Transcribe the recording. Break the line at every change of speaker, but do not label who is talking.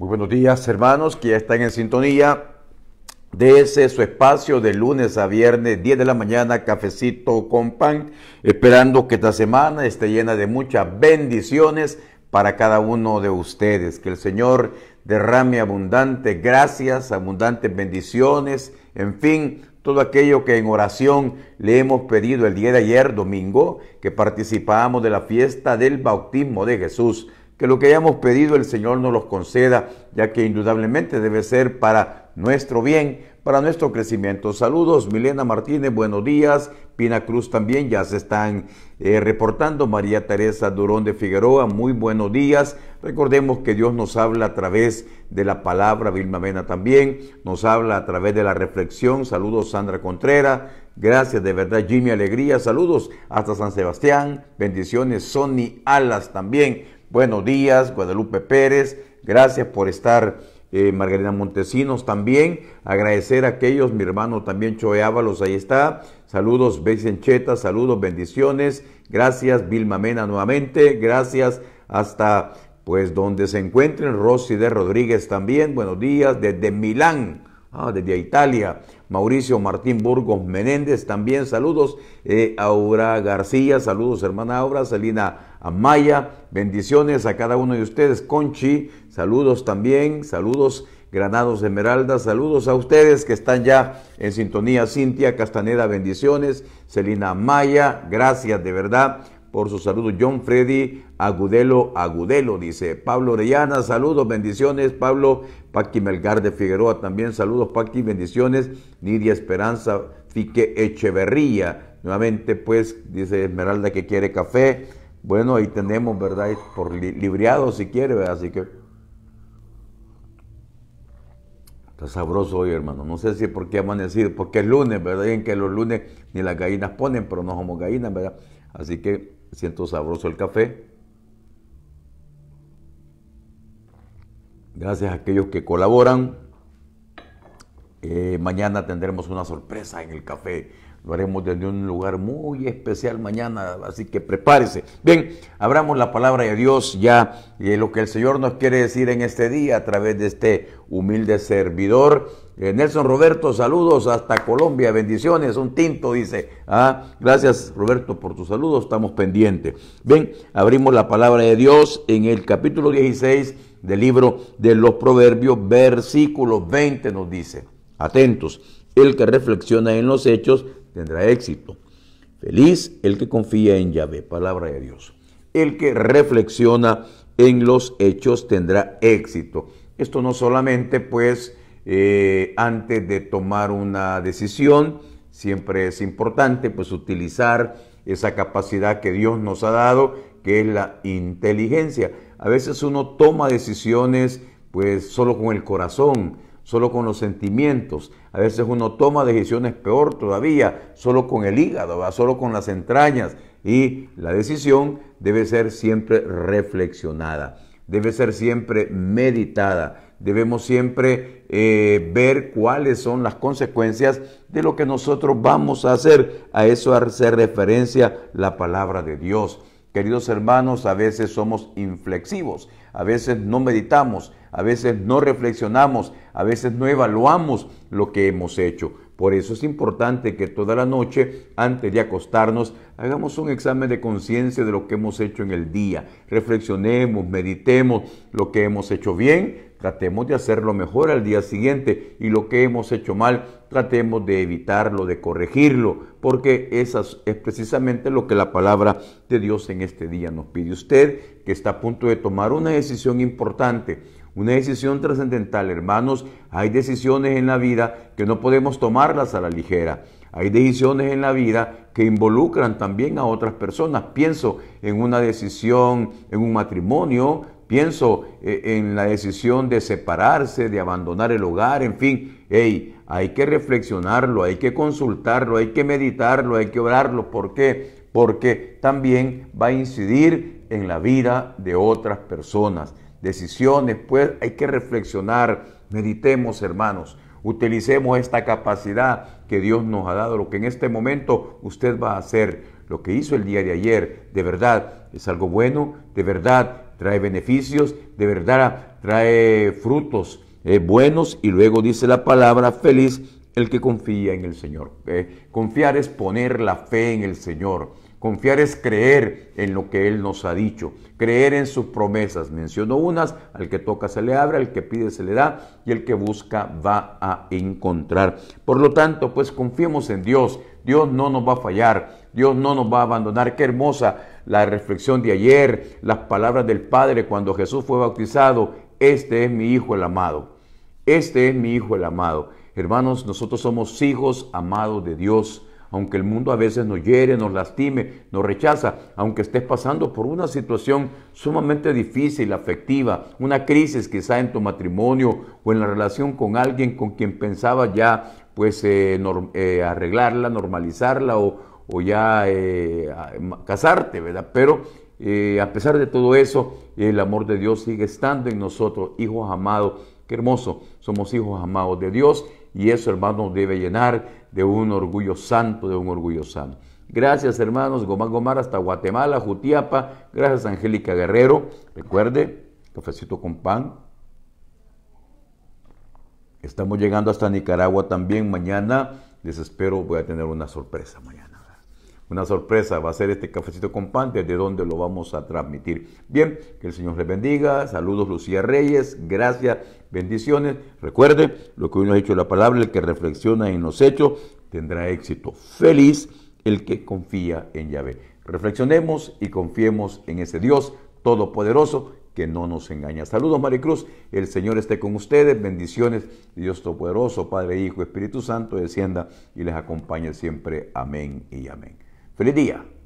Muy buenos días, hermanos, que ya están en sintonía de ese su espacio de lunes a viernes, 10 de la mañana, cafecito con pan, esperando que esta semana esté llena de muchas bendiciones para cada uno de ustedes. Que el Señor derrame abundantes gracias, abundantes bendiciones, en fin, todo aquello que en oración le hemos pedido el día de ayer, domingo, que participamos de la fiesta del bautismo de Jesús que lo que hayamos pedido el Señor nos los conceda, ya que indudablemente debe ser para nuestro bien, para nuestro crecimiento. Saludos, Milena Martínez, buenos días. Pina Cruz también, ya se están eh, reportando. María Teresa Durón de Figueroa, muy buenos días. Recordemos que Dios nos habla a través de la palabra, Vilma Mena también, nos habla a través de la reflexión. Saludos, Sandra Contreras. Gracias, de verdad, Jimmy Alegría. Saludos hasta San Sebastián. Bendiciones, Sony Alas también. Buenos días, Guadalupe Pérez. Gracias por estar, eh, Margarita Montesinos también. Agradecer a aquellos, mi hermano también Choe Ábalos, ahí está. Saludos, Encheta, saludos, bendiciones. Gracias, Vilma Mena nuevamente. Gracias hasta pues donde se encuentren, Rosy de Rodríguez también. Buenos días, desde Milán. Ah, desde Italia, Mauricio Martín Burgos Menéndez, también saludos. Eh, Aura García, saludos hermana Aura, Selina Amaya, bendiciones a cada uno de ustedes. Conchi, saludos también, saludos. Granados Esmeralda, saludos a ustedes que están ya en sintonía. Cintia Castaneda, bendiciones. Celina Amaya gracias de verdad por su saludo. John Freddy Agudelo Agudelo dice, Pablo Orellana, saludos, bendiciones. Pablo Paqui Melgar de Figueroa también, saludos Paqui, bendiciones. Nidia Esperanza Fique Echeverría, nuevamente pues dice Esmeralda que quiere café. Bueno, ahí tenemos, ¿verdad? Por libreado si quiere, ¿verdad? Así que... Está sabroso hoy, hermano. No sé si por qué amanecido, porque es lunes, ¿verdad? en que los lunes ni las gallinas ponen, pero no somos gallinas, ¿verdad? Así que siento sabroso el café. Gracias a aquellos que colaboran. Eh, mañana tendremos una sorpresa en el café. Lo haremos desde un lugar muy especial mañana, así que prepárese. Bien, abramos la palabra de Dios ya, y lo que el Señor nos quiere decir en este día a través de este humilde servidor. Eh, Nelson Roberto, saludos hasta Colombia, bendiciones, un tinto, dice. Ah, gracias Roberto por tu saludos, estamos pendientes. Bien, abrimos la palabra de Dios en el capítulo 16 del libro de los Proverbios, versículo 20 nos dice. Atentos, el que reflexiona en los hechos tendrá éxito. Feliz el que confía en Yahvé, palabra de Dios. El que reflexiona en los hechos tendrá éxito. Esto no solamente pues eh, antes de tomar una decisión, siempre es importante pues utilizar esa capacidad que Dios nos ha dado, que es la inteligencia. A veces uno toma decisiones pues solo con el corazón, solo con los sentimientos. A veces uno toma decisiones peor todavía, solo con el hígado, solo con las entrañas. Y la decisión debe ser siempre reflexionada, debe ser siempre meditada. Debemos siempre eh, ver cuáles son las consecuencias de lo que nosotros vamos a hacer. A eso hace referencia la palabra de Dios. Queridos hermanos, a veces somos inflexivos, a veces no meditamos, a veces no reflexionamos, a veces no evaluamos lo que hemos hecho. Por eso es importante que toda la noche, antes de acostarnos, hagamos un examen de conciencia de lo que hemos hecho en el día. Reflexionemos, meditemos lo que hemos hecho bien, tratemos de hacerlo mejor al día siguiente y lo que hemos hecho mal, tratemos de evitarlo, de corregirlo, porque eso es precisamente lo que la palabra de Dios en este día nos pide. Usted que está a punto de tomar una decisión importante, una decisión trascendental, hermanos. Hay decisiones en la vida que no podemos tomarlas a la ligera. Hay decisiones en la vida que involucran también a otras personas. Pienso en una decisión, en un matrimonio, pienso eh, en la decisión de separarse, de abandonar el hogar, en fin, hey, hay que reflexionarlo, hay que consultarlo, hay que meditarlo, hay que orarlo. ¿Por qué? Porque también va a incidir en la vida de otras personas decisiones, pues hay que reflexionar, meditemos hermanos, utilicemos esta capacidad que Dios nos ha dado, lo que en este momento usted va a hacer, lo que hizo el día de ayer, de verdad es algo bueno, de verdad trae beneficios, de verdad trae frutos eh, buenos y luego dice la palabra feliz el que confía en el Señor. Eh, confiar es poner la fe en el Señor. Confiar es creer en lo que Él nos ha dicho, creer en sus promesas. Menciono unas, al que toca se le abre, al que pide se le da y el que busca va a encontrar. Por lo tanto, pues confiemos en Dios. Dios no nos va a fallar, Dios no nos va a abandonar. Qué hermosa la reflexión de ayer, las palabras del Padre cuando Jesús fue bautizado. Este es mi Hijo el amado. Este es mi Hijo el amado. Hermanos, nosotros somos hijos amados de Dios aunque el mundo a veces nos hiere, nos lastime, nos rechaza, aunque estés pasando por una situación sumamente difícil, afectiva, una crisis quizá en tu matrimonio o en la relación con alguien con quien pensabas ya pues eh, eh, arreglarla, normalizarla o, ya eh, casarte, ¿verdad? Pero a pesar de todo eso, el amor de Dios sigue estando en nosotros, hijos amados. Qué hermoso, somos hijos amados de Dios y eso, hermano, debe llenar de un orgullo santo, de un orgullo sano. Gracias, hermanos, Gomán Gomar, hasta Guatemala, Jutiapa. Gracias, Angélica Guerrero. Recuerde, cafecito con pan. Estamos llegando hasta Nicaragua también mañana. Les espero, voy a tener una sorpresa mañana una sorpresa va a ser este cafecito con pan, desde donde lo vamos a transmitir. Bien, que el Señor les bendiga. Saludos Lucía Reyes, gracias bendiciones. Recuerde lo que uno ha dicho la palabra, el que reflexiona en los hechos tendrá éxito. Feliz el que confía en Yahvé. Reflexionemos y confiemos en ese Dios todopoderoso que no nos engaña. Saludos, Maricruz. El Señor esté con ustedes. Bendiciones. Dios Todopoderoso, Padre, Hijo, Espíritu Santo, descienda y les acompañe siempre. Amén y amén. Feliz día.